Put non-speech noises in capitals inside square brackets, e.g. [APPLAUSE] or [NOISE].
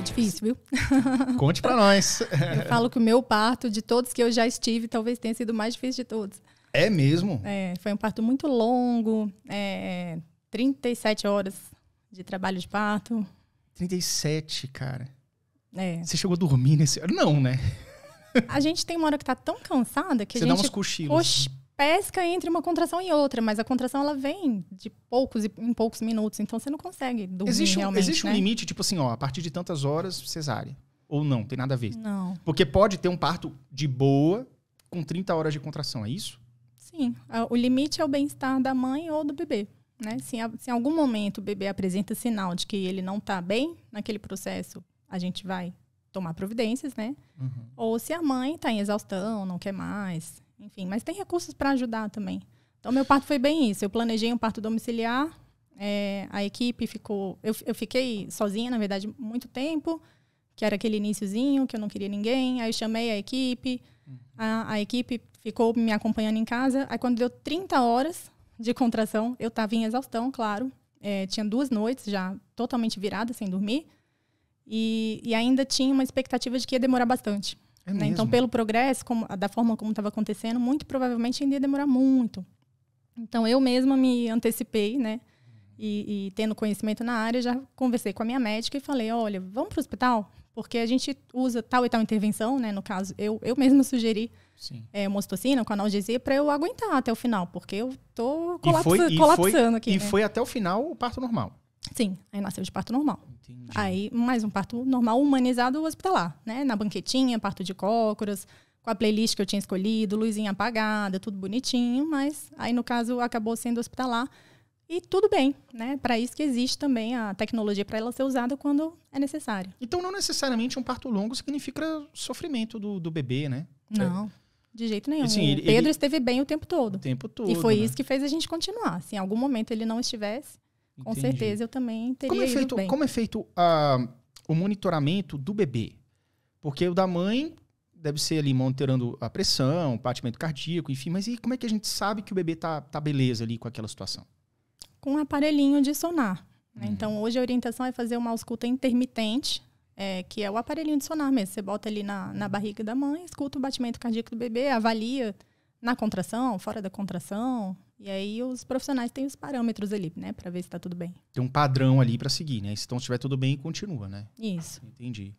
Foi difícil, viu? [LAUGHS] Conte para nós. Eu falo que o meu parto, de todos que eu já estive, talvez tenha sido o mais difícil de todos. É mesmo? É, foi um parto muito longo, é, 37 horas de trabalho de parto. 37, cara. É. Você chegou a dormir nesse. Não, né? A gente tem uma hora que tá tão cansada que Você a gente. Você dá uns cochilos pesca entre uma contração e outra, mas a contração ela vem de poucos em poucos minutos, então você não consegue dormir existe um, Existe né? um limite, tipo assim, ó, a partir de tantas horas, cesárea. Ou não, tem nada a ver. Não. Porque pode ter um parto de boa com 30 horas de contração, é isso? Sim. O limite é o bem-estar da mãe ou do bebê. Né? Se, se em algum momento o bebê apresenta sinal de que ele não está bem naquele processo, a gente vai tomar providências, né? Uhum. Ou se a mãe está em exaustão, não quer mais, enfim, mas tem recursos para ajudar também. Então, meu parto foi bem isso. Eu planejei um parto domiciliar, é, a equipe ficou. Eu, eu fiquei sozinha, na verdade, muito tempo, que era aquele iníciozinho, que eu não queria ninguém. Aí chamei a equipe, uhum. a, a equipe ficou me acompanhando em casa. Aí, quando deu 30 horas de contração, eu estava em exaustão, claro. É, tinha duas noites já totalmente virada, sem dormir. E, e ainda tinha uma expectativa de que ia demorar bastante. É né? Então, pelo progresso, como, da forma como estava acontecendo, muito provavelmente ainda ia demorar muito. Então, eu mesma me antecipei, né? E, e, tendo conhecimento na área, já conversei com a minha médica e falei: olha, vamos para o hospital? Porque a gente usa tal e tal intervenção, né? No caso, eu, eu mesma sugeri Sim. É, uma com analgesia para eu aguentar até o final, porque eu tô colapsa, foi, colapsando foi, aqui. E né? foi até o final o parto normal. Sim, aí nasceu de parto normal. Entendi. Aí, mais um parto normal humanizado hospitalar, né? Na banquetinha, parto de cócoras, com a playlist que eu tinha escolhido, luzinha apagada, tudo bonitinho, mas aí, no caso, acabou sendo hospitalar. E tudo bem, né? Para isso que existe também a tecnologia para ela ser usada quando é necessário. Então, não necessariamente um parto longo significa sofrimento do, do bebê, né? É. Não. É. De jeito nenhum. Assim, ele, Pedro ele... esteve bem o tempo todo. O tempo todo. E foi né? isso que fez a gente continuar. Se em algum momento ele não estivesse, com certeza eu também teria como é feito, bem. Como é feito a, o monitoramento do bebê? Porque o da mãe deve ser ali monitorando a pressão, batimento cardíaco, enfim. Mas e como é que a gente sabe que o bebê tá, tá beleza ali com aquela situação? Com um aparelhinho de sonar. Né? Hum. Então, hoje a orientação é fazer uma ausculta intermitente, é, que é o aparelhinho de sonar mesmo. Você bota ali na, na barriga da mãe, escuta o batimento cardíaco do bebê, avalia na contração, fora da contração, e aí os profissionais têm os parâmetros ali, né, para ver se está tudo bem. Tem um padrão ali para seguir, né? Então, se estiver tudo bem, continua, né? Isso. Entendi.